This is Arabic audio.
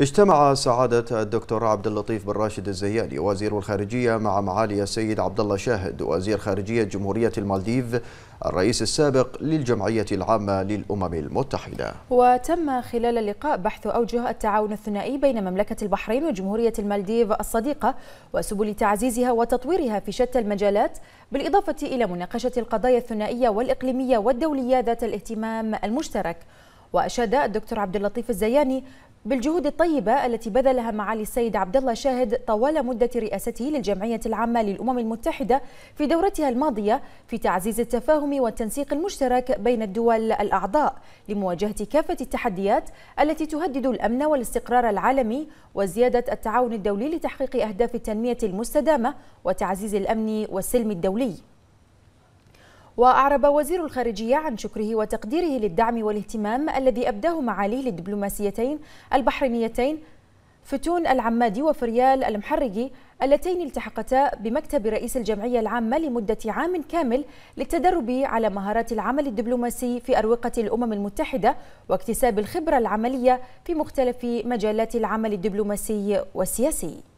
اجتمع سعادة الدكتور عبد اللطيف بن راشد الزياني وزير الخارجية مع معالي السيد عبد الله شاهد وزير خارجية جمهورية المالديف الرئيس السابق للجمعية العامة للأمم المتحدة وتم خلال اللقاء بحث أوجه التعاون الثنائي بين مملكة البحرين وجمهورية المالديف الصديقة وسبل تعزيزها وتطويرها في شتى المجالات بالإضافة إلى مناقشة القضايا الثنائية والإقليمية والدولية ذات الاهتمام المشترك وأشاد الدكتور عبد اللطيف الزياني بالجهود الطيبة التي بذلها معالي السيد عبد الله شاهد طوال مدة رئاسته للجمعية العامة للأمم المتحدة في دورتها الماضية في تعزيز التفاهم والتنسيق المشترك بين الدول الأعضاء لمواجهة كافة التحديات التي تهدد الأمن والاستقرار العالمي وزيادة التعاون الدولي لتحقيق أهداف التنمية المستدامة وتعزيز الأمن والسلم الدولي وأعرب وزير الخارجية عن شكره وتقديره للدعم والاهتمام الذي أبداه معاليه للدبلوماسيتين البحرينيتين فتون العمادي وفريال المحرقي اللتين التحقتا بمكتب رئيس الجمعية العامة لمدة عام كامل للتدرب على مهارات العمل الدبلوماسي في أروقة الأمم المتحدة واكتساب الخبرة العملية في مختلف مجالات العمل الدبلوماسي والسياسي